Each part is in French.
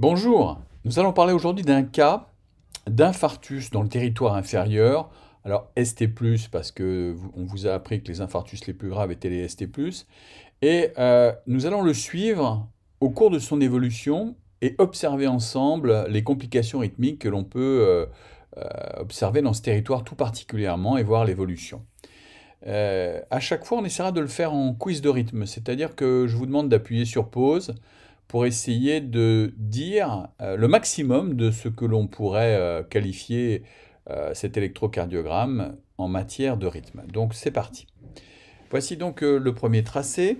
Bonjour, nous allons parler aujourd'hui d'un cas d'infarctus dans le territoire inférieur. Alors ST+, parce qu'on vous a appris que les infarctus les plus graves étaient les ST+. Et euh, nous allons le suivre au cours de son évolution et observer ensemble les complications rythmiques que l'on peut euh, euh, observer dans ce territoire tout particulièrement et voir l'évolution. A à chaque fois, on essaiera de le faire en quiz de rythme, c'est-à-dire que je vous demande d'appuyer sur pause, pour essayer de dire euh, le maximum de ce que l'on pourrait euh, qualifier euh, cet électrocardiogramme en matière de rythme. Donc c'est parti. Voici donc le premier tracé.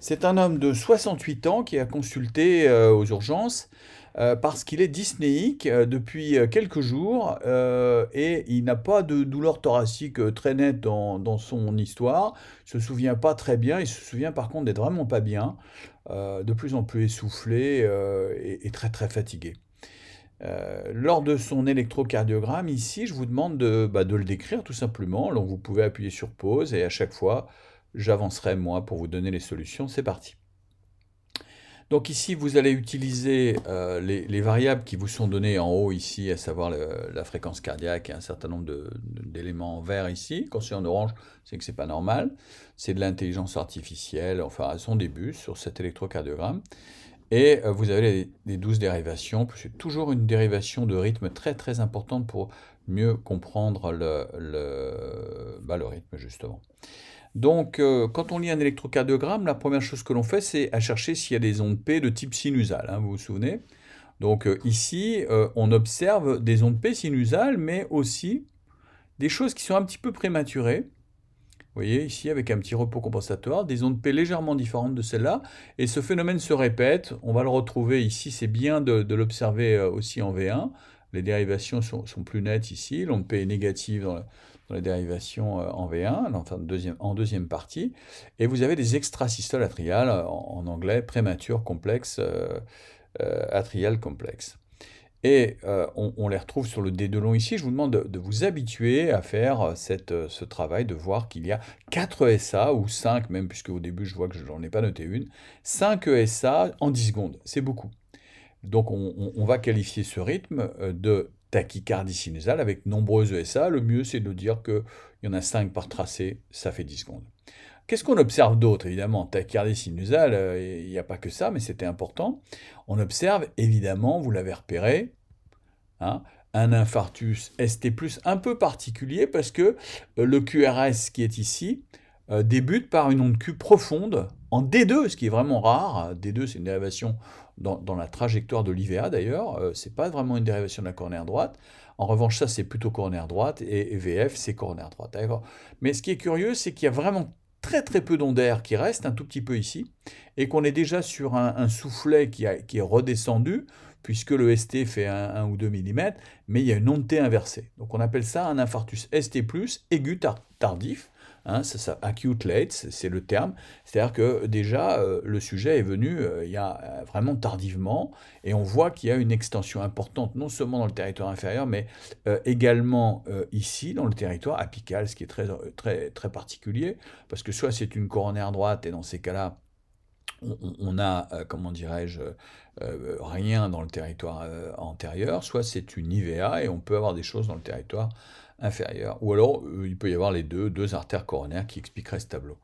C'est un homme de 68 ans qui a consulté aux urgences parce qu'il est dysnéique depuis quelques jours et il n'a pas de douleur thoracique très nette dans, dans, son histoire. Il se souvient pas très bien, il se souvient par contre d'être vraiment pas bien. Euh, de plus en plus essoufflé euh, et, très très fatigué. Euh, lors de son électrocardiogramme, ici, je vous demande de, bah, de, le décrire tout simplement. Donc vous pouvez appuyer sur pause et à chaque fois, j'avancerai moi pour vous donner les solutions. C'est parti. Donc ici, vous allez utiliser euh, les, variables qui vous sont données en haut ici, à savoir la fréquence cardiaque et un certain nombre d'éléments en vert ici. Quand c'est en orange, c'est que ce n'est pas normal. C'est de l'intelligence artificielle, enfin à son début, sur cet électrocardiogramme. Et euh, vous avez les, douze dérivations, c'est toujours une dérivation de rythme très très importante pour mieux comprendre le, le bah, rythme justement. Donc, euh, quand on lit un électrocardiogramme, la première chose que l'on fait, c'est à chercher s'il y a des ondes P de type sinusale. Hein, vous vous souvenez Donc, euh, ici, euh, on observe des ondes P sinusales, mais aussi des choses qui sont un petit peu prématurées. Vous voyez, ici, avec un petit repos compensatoire, des ondes P légèrement différentes de celles-là. Et ce phénomène se répète. On va le retrouver ici. C'est bien de, l'observer aussi en V1. Les dérivations sont, sont plus nettes ici. L'onde P est négative dans la, dans les dérivations euh, en V1, en deuxième partie. Et vous avez des extrasystoles atriales, euh, en, anglais prématures, complexes, euh, atriales atrial complexe. Et on, les retrouve sur le D de long ici. Je vous demande de, vous habituer à faire ce travail, de voir qu'il y a 4 e SA, ou 5 même, puisque au début je vois que je n'en ai pas noté une, 5 e SA en 10 secondes. C'est beaucoup. Donc on, va qualifier ce rythme de tachycardie sinusale avec nombreuses ESA. Le mieux, c'est de dire qu'il y en a 5 par tracé, ça fait 10 secondes. Qu'est-ce qu'on observe d'autre Évidemment, tachycardie sinusale, euh, il n'y a pas que ça, mais c'était important. On observe, évidemment, vous l'avez repéré, hein, un infarctus ST+, un peu particulier, parce que euh, le QRS qui est ici euh, débute par une onde Q profonde en D2, ce qui est vraiment rare. D2, c'est une dérivation dans, la trajectoire de l'IVA d'ailleurs. Euh, ce n'est pas vraiment une dérivation de la à droite. En revanche, ça, c'est plutôt à droite et, VF, c'est à droite. Mais ce qui est curieux, c'est qu'il y a vraiment très très peu d'air qui restent, un tout petit peu ici, et qu'on est déjà sur un, soufflet qui, qui, est redescendu, puisque le ST fait 1 ou 2 mm, mais il y a une onde inversée. Donc on appelle ça un infarctus ST+, aigu tardif, Hein, ça, acute late, c'est le terme. C'est-à-dire que déjà, euh, le sujet est venu euh, il y a euh, vraiment tardivement, et on voit qu'il y a une extension importante, non seulement dans le territoire inférieur, mais également ici, dans le territoire apical, ce qui est très, très, très particulier, parce que soit c'est une coronaire droite, et dans ces cas-là, on, a, comment dirais-je, rien dans le territoire antérieur, soit c'est une IVA et on peut avoir des choses dans le territoire inférieure. Ou alors, euh, il peut y avoir les deux, deux artères coronaires qui expliqueraient ce tableau.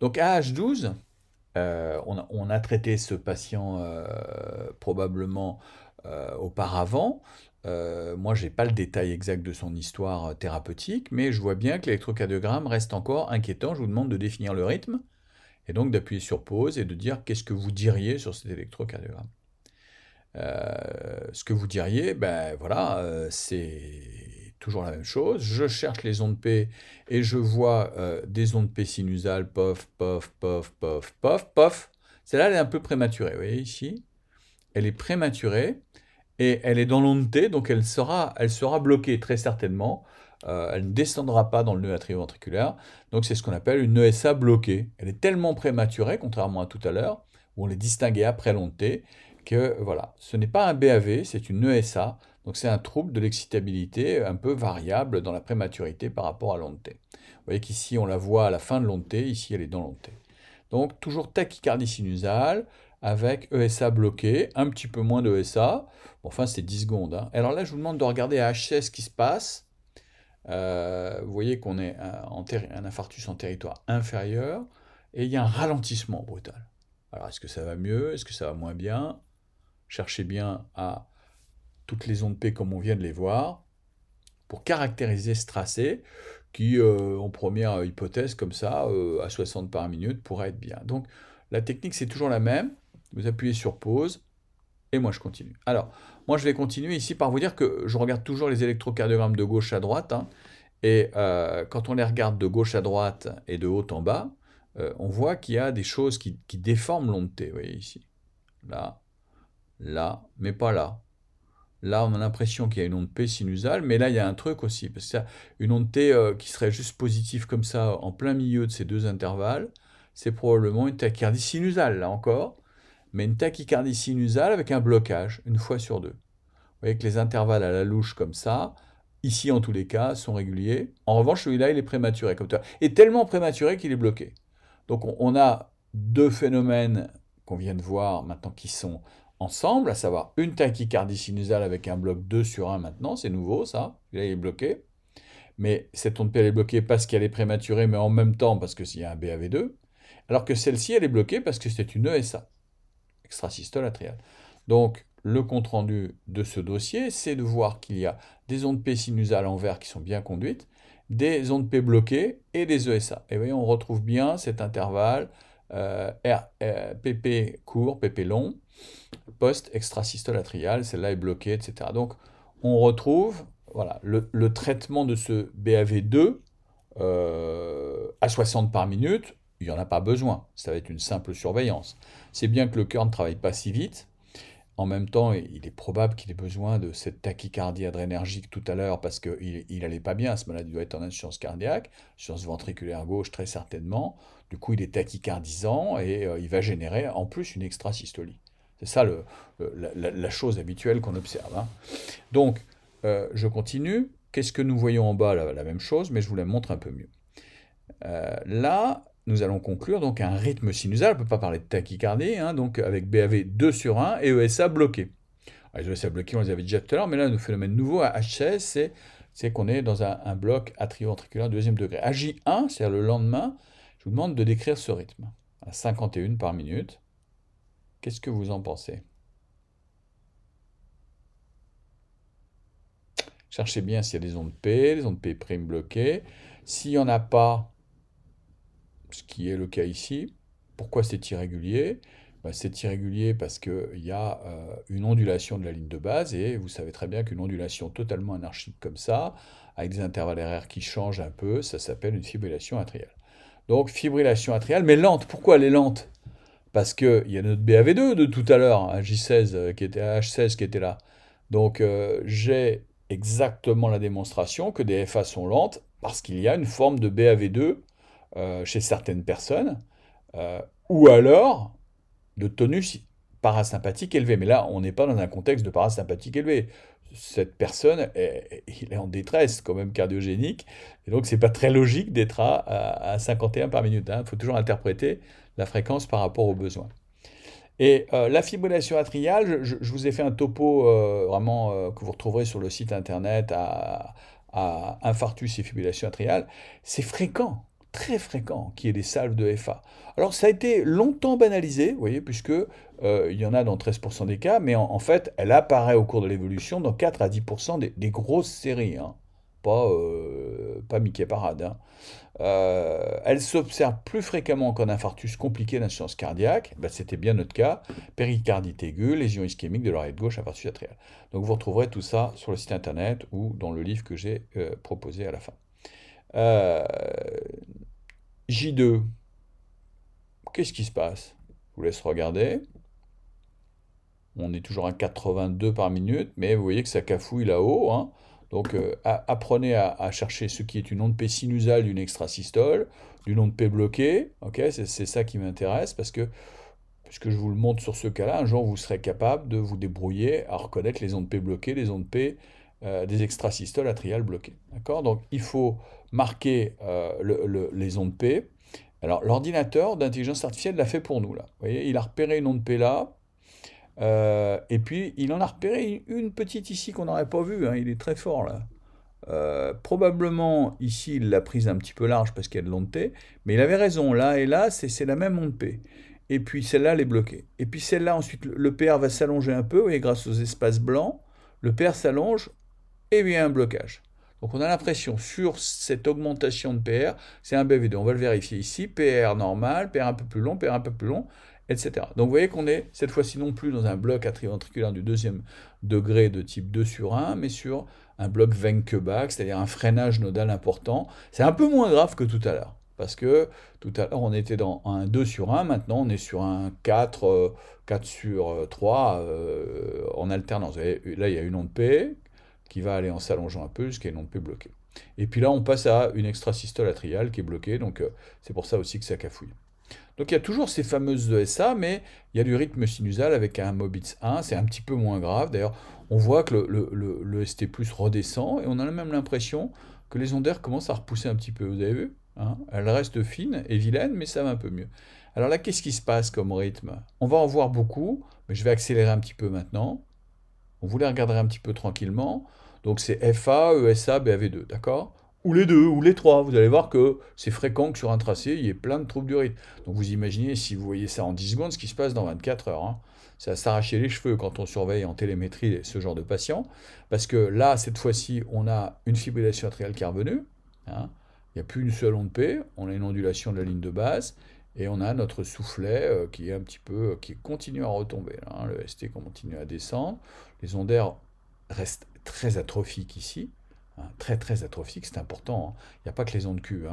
Donc à h 12 euh, on, a, traité ce patient euh, probablement auparavant. moi, je n'ai pas le détail exact de son histoire thérapeutique, mais je vois bien que l'électrocardiogramme reste encore inquiétant. Je vous demande de définir le rythme et donc d'appuyer sur pause et de dire qu'est-ce que vous diriez sur cet électrocardiogramme. ce que vous diriez, ben voilà, c'est toujours la même chose. Je cherche les ondes P et je vois euh, des ondes P sinusales, pof, pof, pof, pof, pof, pof. Celle-là, elle est un peu prématurée. Vous voyez ici Elle est prématurée et elle est dans l'onde T, donc elle sera, elle sera bloquée très certainement. Euh, elle ne descendra pas dans le nœud atrioventriculaire. Donc c'est ce qu'on appelle une ESA bloquée. Elle est tellement prématurée, contrairement à tout à l'heure, où on les distinguait après l'onde T, voilà, ce n'est pas un BAV, c'est une ESA, donc c'est un trouble de l'excitabilité un peu variable dans la prématurité par rapport à l'onté. Vous voyez qu'ici on la voit à la fin de l'onté, ici elle est dans l'onté. Donc toujours tachycardie sinusale avec ESA bloqué, un petit peu moins d'ESA. E enfin c'est 10 secondes. Hein. Alors là je vous demande de regarder à HS ce qui se passe. Euh, vous voyez qu'on est euh, en un infarctus en territoire inférieur et il y a un ralentissement brutal. Alors est-ce que ça va mieux Est-ce que ça va moins bien cherchez bien à toutes les ondes P comme on vient de les voir, pour caractériser ce tracé qui, euh, en première hypothèse, comme ça, euh, à 60 par minute, pourrait être bien. Donc, la technique, c'est toujours la même. Vous appuyez sur pause, et moi, je continue. Alors, moi, je vais continuer ici par vous dire que je regarde toujours les électrocardiogrammes de gauche à droite, hein, et euh, quand on les regarde de gauche à droite et de haut en bas, on voit qu'il y a des choses qui, qui déforment l'onde T, vous voyez ici. Là, là, mais pas là. Là, on a l'impression qu'il y a une onde P sinusale, mais là, il y a un truc aussi. Parce une onde T euh, qui serait juste positive comme ça, en plein milieu de ces deux intervalles, c'est probablement une tachycardie sinusale, là encore. Mais une tachycardie sinusale avec un blocage, une fois sur deux. Vous voyez que les intervalles à la louche comme ça, ici en tous les cas, sont réguliers. En revanche, celui-là, il est prématuré comme ça. Et tellement prématuré qu'il est bloqué. Donc on a deux phénomènes qu'on vient de voir maintenant qui sont ensemble, à savoir une tachycardie sinusale avec un bloc 2 sur 1 maintenant, c'est nouveau ça, là il est bloqué. Mais cette onde P elle est bloquée parce qu'elle est prématurée, mais en même temps parce que s'il y a un BAV2, alors que celle-ci elle est bloquée parce que c'est une ESA, extrasystole atriale. Donc le compte-rendu de ce dossier, c'est de voir qu'il y a des ondes P sinusales en vert qui sont bien conduites, des ondes P bloquées et des ESA. Et voyez, on retrouve bien cet intervalle PP euh, euh, court, PP long, post-extrasystole atriale, celle-là est bloquée, etc. Donc, on retrouve voilà, le, traitement de ce BAV2 euh, à 60 par minute, il n'y en a pas besoin, ça va être une simple surveillance. C'est bien que le cœur ne travaille pas si vite, en même temps, il est probable qu'il ait besoin de cette tachycardie adrénergique tout à l'heure parce qu'il il allait pas bien. Ce malade doit être en insuffisance cardiaque, insuffisance ventriculaire gauche très certainement. Du coup, il est tachycardisant et euh, il va générer en plus une extrasystolie. C'est ça la, chose habituelle qu'on observe. Hein. Donc, euh, je continue. Qu'est-ce que nous voyons en bas la, même chose, mais je vous la montre un peu mieux. Euh, là, nous allons conclure donc un rythme sinusal, on ne peut pas parler de tachycardie, hein, donc avec BAV 2 sur 1 et ESA bloqué. Ah, les ESA bloqués, on les avait déjà tout à l'heure, mais là, le phénomène nouveau à H16, c'est qu'on est dans un, bloc atrioventriculaire deuxième degré. À J1, c'est-à-dire le lendemain, je vous demande de décrire ce rythme à 51 par minute. Qu'est-ce que vous en pensez Cherchez bien s'il y a des ondes P, des ondes P' bloquées. S'il n'y en a pas, ce qui est le cas ici. Pourquoi c'est irrégulier ben, C'est irrégulier parce qu'il y a euh, une ondulation de la ligne de base, et vous savez très bien qu'une ondulation totalement anarchique comme ça, avec des intervalles RR qui changent un peu, ça s'appelle une fibrillation atriale. Donc fibrillation atriale, mais lente. Pourquoi elle est lente Parce qu'il y a notre BAV2 de tout à l'heure, un hein, J16 euh, qui était, H16 qui était là. Donc euh, j'ai exactement la démonstration que des FA sont lentes parce qu'il y a une forme de BAV2 euh, chez certaines personnes, euh, ou alors de tonus parasympathique élevé. Mais là, on n'est pas dans un contexte de parasympathique élevé. Cette personne, est, est en détresse quand même cardiogénique, et donc c'est pas très logique d'être à, 51 par minute. Il hein. faut toujours interpréter la fréquence par rapport aux besoins. Et euh, la fibrillation atriale, je, vous ai fait un topo vraiment que vous retrouverez sur le site internet à, à infarctus et fibrillation atriale. C'est fréquent très fréquent qui est des salves de FA. Alors ça a été longtemps banalisé, vous voyez, puisque euh, il y en a dans 13% des cas, mais en, fait, elle apparaît au cours de l'évolution dans 4 à 10% des, grosses séries, hein. pas, euh, pas Mickey Parade. Hein. Euh, elle s'observe plus fréquemment qu'un infarctus compliqué d'insuffisance cardiaque, ben, c'était bien notre cas, péricardite aiguë, lésion ischémique de l'oreille gauche, infarctus atrial. Donc vous retrouverez tout ça sur le site internet ou dans le livre que j'ai proposé à la fin. Euh, J2, qu'est-ce qui se passe Je vous laisse regarder. On est toujours à 82 par minute, mais vous voyez que ça cafouille là-haut. Hein. Donc euh, apprenez à, chercher ce qui est une onde P sinusale d'une extrasystole, d'une onde P bloquée. Ok, c'est ça qui m'intéresse parce que puisque je vous le montre sur ce cas-là, un jour vous serez capable de vous débrouiller à reconnaître les ondes P bloquées, les ondes P euh, des des systoles atriales bloquées. D'accord Donc il faut marquer euh, les ondes P. Alors l'ordinateur d'intelligence artificielle l'a fait pour nous là. Vous voyez, il a repéré une onde P là, euh, et puis il en a repéré une petite ici qu'on n'aurait pas vue. Hein. il est très fort là. Euh, probablement ici il l'a prise un petit peu large parce qu'il y a de l'onde T, mais il avait raison, là et là c'est la même onde P. Et puis celle-là elle est bloquée. Et puis celle-là ensuite le PR va s'allonger un peu, et grâce aux espaces blancs, le PR s'allonge et il y a un blocage. Donc on a l'impression sur cette augmentation de PR, c'est un BV2. On va le vérifier ici, PR normal, PR un peu plus long, PR un peu plus long, etc. Donc vous voyez qu'on est cette fois-ci non plus dans un bloc atriventriculaire du deuxième degré de type 2 sur 1, mais sur un bloc Wenckebach, c'est-à-dire un freinage nodal important. C'est un peu moins grave que tout à l'heure. Parce que tout à l'heure, on était dans un 2 sur 1, maintenant on est sur un 4, 4 euh, sur 3 euh, euh, en alternance. Là, il y a une onde P qui va aller en s'allongeant un peu jusqu'à une onde P bloquée. Et puis là, on passe à une extra-systole atriale qui est bloquée, donc euh, c'est pour ça aussi que ça cafouille. Donc il y a toujours ces fameuses ESA, mais il y a du rythme sinusal avec un Mobitz 1, c'est un petit peu moins grave. D'ailleurs, on voit que le, ST redescend, et on a même l'impression que les ondaires commencent à repousser un petit peu, vous avez vu hein Elles restent fines et vilaines, mais ça va un peu mieux. Alors là, qu'est-ce qui se passe comme rythme On va en voir beaucoup, mais je vais accélérer un petit peu maintenant. On vous les un petit peu tranquillement. Donc c'est FA, ESA, BAV2, d'accord Ou les deux, ou les trois. Vous allez voir que c'est fréquent que sur un tracé, il y ait plein de troubles du rythme. Donc vous imaginez, si vous voyez ça en 10 secondes, ce qui se passe dans 24 heures. Hein. Ça C'est s'arracher les cheveux quand on surveille en télémétrie ce genre de patient, Parce que là, cette fois-ci, on a une fibrillation atriale qui est revenue. Hein. Il n'y a plus une seule onde P, on a une ondulation de la ligne de base, et on a notre soufflet euh, qui est un petit peu, euh, qui continue à retomber. Hein. le ST continue à descendre. Les ondaires restent très atrophiques ici, hein. très très atrophiques, c'est important. Hein. Il n'y a pas que les ondes Q.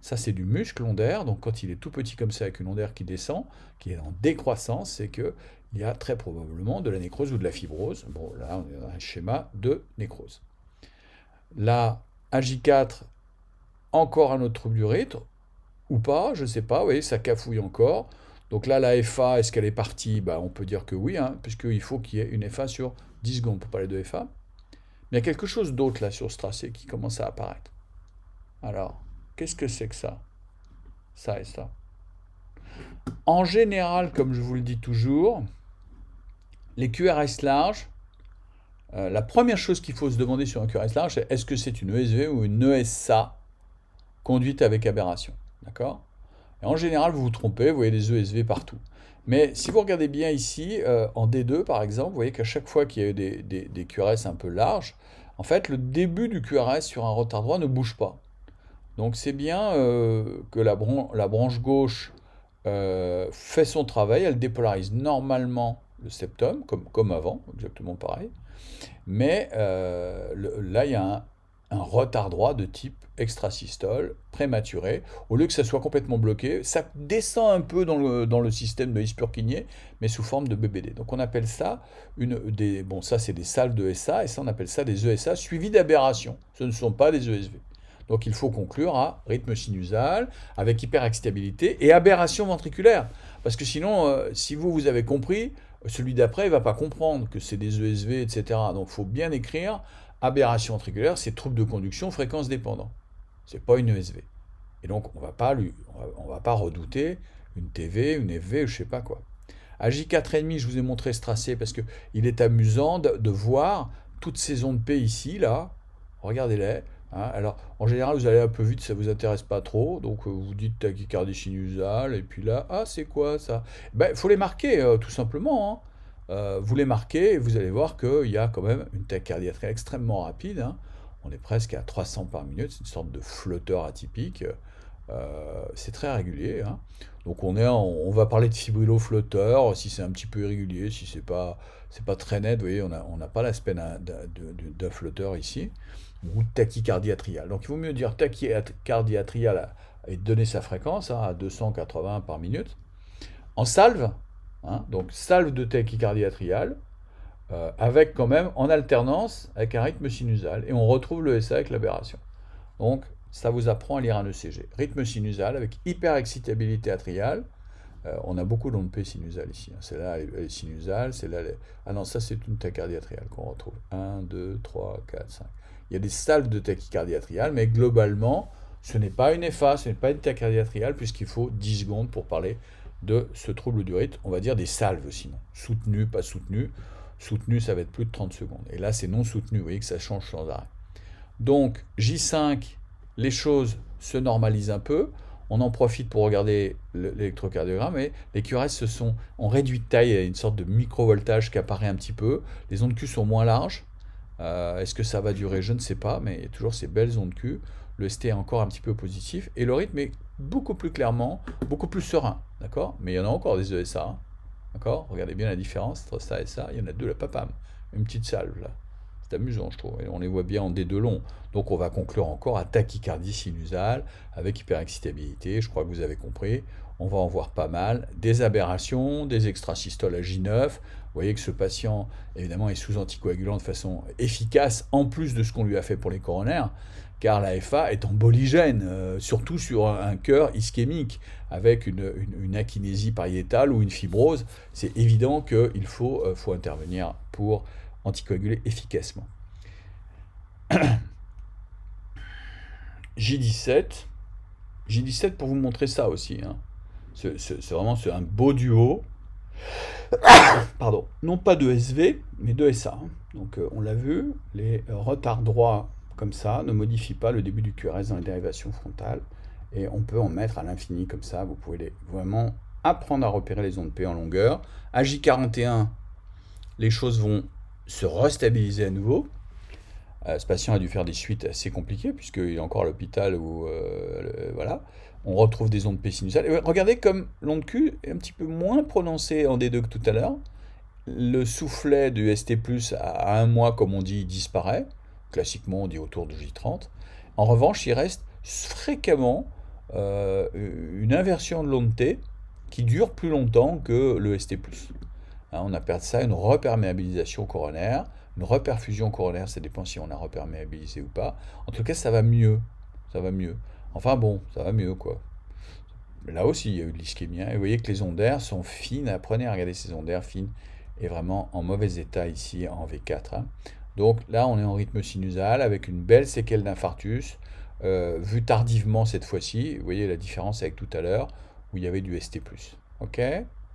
Ça, c'est du muscle ondaire. Donc, quand il est tout petit comme ça, avec une ondaire qui descend, qui est en décroissance, c'est que il y a très probablement de la nécrose ou de la fibrose. Bon, là, on est dans un schéma de nécrose. Là, AJ4, encore un autre trouble du rythme, ou pas, je ne sais pas, vous voyez, ça cafouille encore. Donc là, la FA, est-ce qu'elle est partie bah, On peut dire que oui, hein, puisqu'il faut qu'il y ait une FA sur 10 secondes pour parler de FA. Mais il y a quelque chose d'autre là sur ce tracé qui commence à apparaître. Alors, qu'est-ce que c'est que ça Ça et ça. En général, comme je vous le dis toujours, les QRS larges, euh, la première chose qu'il faut se demander sur un QRS large, c'est est-ce que c'est une ESV ou une ESA conduite avec aberration D'accord Et en général, vous vous trompez, vous voyez des ESV partout. Mais si vous regardez bien ici, euh, en D2 par exemple, vous voyez qu'à chaque fois qu'il y a eu des, QRS un peu larges, en fait, le début du QRS sur un retard droit ne bouge pas. Donc c'est bien euh, que la, branche gauche euh, fait son travail, elle dépolarise normalement le septum, comme, avant, exactement pareil. Mais là, il y a un un retard droit de type extrasystole prématuré. Au lieu que ça soit complètement bloqué, ça descend un peu dans le, dans le système de His-Purkinje mais sous forme de BBD. Donc on appelle ça une des bon ça c'est des salles de SA et ça on appelle ça des ESA suivies d'aberrations. Ce ne sont pas des ESV. Donc il faut conclure à rythme sinusal avec hyperexcitabilité et aberration ventriculaire parce que sinon euh, si vous vous avez compris celui d'après ne va pas comprendre que c'est des ESV, etc. Donc il faut bien écrire aberration trigulaire, c'est trouble de conduction fréquence dépendant. C'est pas une ESV. Et donc, on va pas on va, pas redouter une TV, une FV, je sais pas quoi. À J4,5, je vous ai montré ce tracé parce que il est amusant de, voir toutes ces de P ici, là. Regardez-les. Hein. Alors, en général, vous allez un peu vite, ça ne vous intéresse pas trop. Donc, euh, vous dites tachycardie sinusale. Et puis là, ah, c'est quoi ça Il ben, faut les marquer, euh, tout simplement. Hein. Euh, vous les marquez et vous allez voir qu'il y a quand même une tachycardie extrêmement rapide. Hein. On est presque à 300 par minute, c'est une sorte de flotteur atypique. Euh, c'est très régulier. Hein. Donc on, on va parler de fibrillo-flotteur, si c'est un petit peu irrégulier, si c'est pas pas très net, vous voyez, on n'a pas l'aspect d'un flotteur ici, ou tachycardie Donc il vaut mieux dire tachycardie atriale et donner sa fréquence hein, à 280 par minute. En salve, Hein, donc salve de tachycardie euh, avec quand même en alternance avec un rythme sinusal. Et on retrouve le SA avec l'aberration. Donc ça vous apprend à lire un ECG. Rythme sinusal avec hyperexcitabilité atriale. Euh, on a beaucoup d'ondes sinusales ici. Hein. C'est là les sinusales, c'est là Ah non, ça c'est une tachycardie qu'on retrouve. 1, 2, 3, 4, 5. Il y a des salves de tachycardie mais globalement, ce n'est pas une FA, ce n'est pas une tachycardie puisqu'il faut 10 secondes pour parler de ce trouble du rythme, on va dire des salves sinon. Soutenu, pas soutenu. Soutenu, ça va être plus de 30 secondes. Et là, c'est non soutenu, vous voyez que ça change sans arrêt. Donc, J5, les choses se normalisent un peu. On en profite pour regarder l'électrocardiogramme et les QRS se sont en réduit de taille à une sorte de micro-voltage qui apparaît un petit peu. Les ondes Q sont moins larges. Euh, est-ce que ça va durer Je ne sais pas, mais toujours ces belles ondes Q. Le ST est encore un petit peu positif et le rythme est beaucoup plus clairement, beaucoup plus serein. D'accord Mais il y en a encore des ESA. D'accord Regardez bien la différence entre ça et ça. Il y en a deux, là, papam. Une petite salve, là. C'est amusant, je trouve. Et on les voit bien en D2 long. Donc, on va conclure encore à tachycardie sinusale avec hyperexcitabilité. Je crois que vous avez compris. On va en voir pas mal. Des aberrations, des extrasystoles à J9. Vous voyez que ce patient, évidemment, est sous anticoagulant de façon efficace, en plus de ce qu'on lui a fait pour les coronaires car la FA est emboligène, euh, surtout sur un, cœur ischémique, avec une, akinésie pariétale ou une fibrose. C'est évident qu'il faut, euh, faut intervenir pour anticoaguler efficacement. J17, J17 pour vous montrer ça aussi. Hein. C'est vraiment un beau duo. Pardon, non pas de SV, mais de SA. Hein. Donc euh, on l'a vu, les retards droits comme ça, ne modifie pas le début du QRS dans les dérivations frontales. Et on peut en mettre à l'infini comme ça. Vous pouvez les, vraiment apprendre à repérer les ondes P en longueur. À J41, les choses vont se restabiliser à nouveau. ce euh, patient a dû faire des suites assez compliquées, puisqu'il est encore à l'hôpital. où euh, voilà. On retrouve des ondes P sinusales. regardez comme l'onde Q est un petit peu moins prononcée en D2 que tout à l'heure. Le soufflet du ST, à un mois, comme on dit, disparaît. Classiquement, on dit autour de J30. En revanche, il reste fréquemment euh, une inversion de l'onde T qui dure plus longtemps que le ST+. Hein, on appelle ça une reperméabilisation coronaire. Une reperfusion coronaire, ça dépend si on a reperméabilisé ou pas. En tout cas, ça va mieux. Ça va mieux. Enfin bon, ça va mieux quoi. Là aussi, il y a eu de l'ischémie. Hein. Et vous voyez que les ondaires sont fines. Apprenez à regarder ces ondaires fines et vraiment en mauvais état ici en V4. Donc là, on est en rythme sinusal avec une belle séquelle d'infarctus, vu euh, vue tardivement cette fois-ci. Vous voyez la différence avec tout à l'heure où il y avait du ST+. OK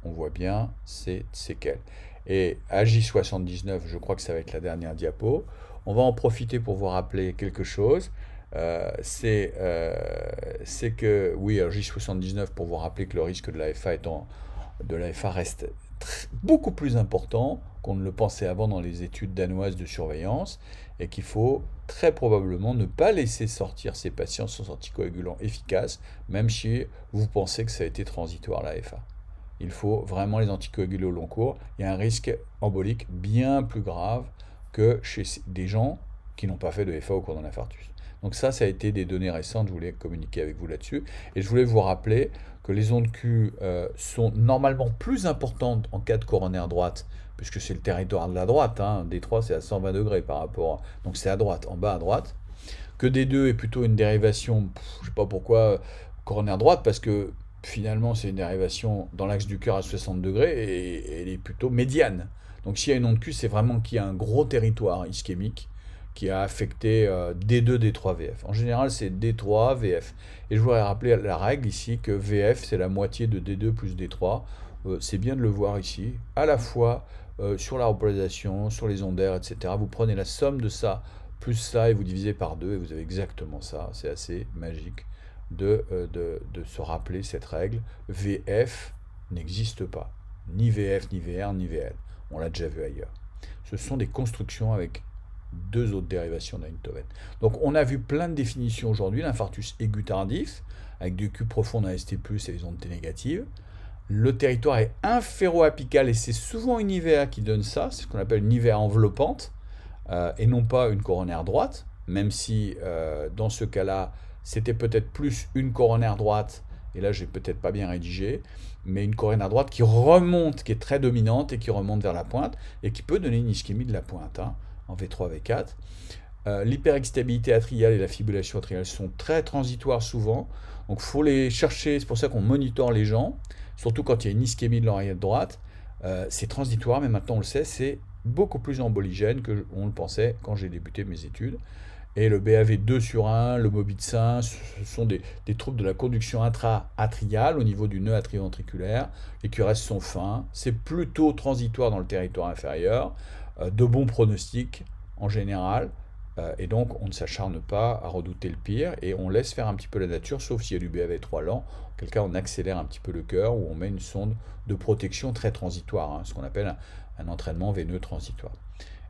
On voit bien cette séquelle. Et à J79, je crois que ça va être la dernière diapo. On va en profiter pour vous rappeler quelque chose. Euh, euh, c'est que, oui, à J79, pour vous rappeler que le risque de la étant, de la reste beaucoup plus important qu'on ne le pensait avant dans les études danoises de surveillance et qu'il faut très probablement ne pas laisser sortir ces patients sans anticoagulants efficaces, même si vous pensez que ça a été transitoire la FA. Il faut vraiment les anticoagulants au long cours. Il y a un risque embolique bien plus grave que chez des gens qui n'ont pas fait de FA au cours d'un infarctus. Donc ça, ça a été des données récentes, je voulais communiquer avec vous là-dessus. Et je voulais vous rappeler que les ondes Q euh, sont normalement plus importantes en cas de coronaire droite, puisque c'est le territoire de la droite, hein. D3 c'est à 120 degrés par rapport, donc c'est à droite, en bas à droite, que D2 est plutôt une dérivation, je je sais pas pourquoi, coronaire droite, parce que finalement c'est une dérivation dans l'axe du cœur à 60 degrés et, et elle est plutôt médiane. Donc s'il y a une onde Q, c'est vraiment qu'il y a un gros territoire ischémique qui a affecté D2, D3, VF. En général, c'est D3, VF. Et je voudrais rappeler la règle ici que VF, c'est la moitié de D2 plus D3. Euh, c'est bien de le voir ici, à la fois euh, sur la représentation sur les ondaires, etc. Vous prenez la somme de ça plus ça et vous divisez par deux et vous avez exactement ça. C'est assez magique de, euh, de, de se rappeler cette règle. VF n'existe pas. Ni VF, ni VR, ni VL. On l'a déjà vu ailleurs. Ce sont des constructions avec deux autres dérivations d'Eindhoven. Donc on a vu plein de définitions aujourd'hui, l'infarctus aigu tardif, avec du Q profond dans ST+, et les ondes T négatives. Le territoire est inféro-apical, et c'est souvent une IVA qui donne ça, c'est ce qu'on appelle une hiver enveloppante, euh, et non pas une coronaire droite, même si euh, dans ce cas-là, c'était peut-être plus une coronaire droite, et là j'ai peut-être pas bien rédigé, mais une coronaire droite qui remonte, qui est très dominante, et qui remonte vers la pointe, et qui peut donner une ischémie de la pointe. Hein en V3, V4. Euh, atriale et la fibrillation atriale sont très transitoires souvent. Donc il faut les chercher, c'est pour ça qu'on monitore les gens, surtout quand il y a une ischémie de l'oreillette droite. Euh, c'est transitoire, mais maintenant on le sait, c'est beaucoup plus emboligène que on le pensait quand j'ai débuté mes études. Et le BAV2 sur 1, le Mobitz 1, ce sont des, troubles de la conduction intra-atriale au niveau du nœud atrioventriculaire. Les restent sont fins, c'est plutôt transitoire dans le territoire inférieur. Euh, de bons pronostics en général. Euh, et donc, on ne s'acharne pas à redouter le pire et on laisse faire un petit peu la nature, sauf s'il y a du BAV3 lent. quel cas, on accélère un petit peu le cœur ou on met une sonde de protection très transitoire, hein, ce qu'on appelle un, entraînement veineux transitoire.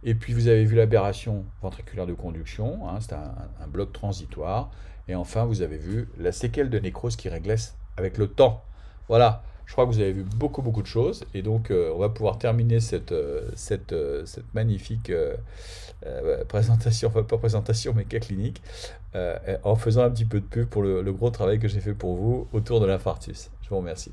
Et puis, vous avez vu l'aberration ventriculaire de conduction, hein, c'est un, bloc transitoire. Et enfin, vous avez vu la séquelle de nécrose qui régresse avec le temps. Voilà, je crois que vous avez vu beaucoup, beaucoup de choses. Et donc, euh, on va pouvoir terminer cette, euh, cette, euh, cette magnifique bah, présentation, enfin pas présentation, mais cas clinique, en faisant un petit peu de pub pour le, le gros travail que j'ai fait pour vous autour de l'infarctus. Je vous remercie.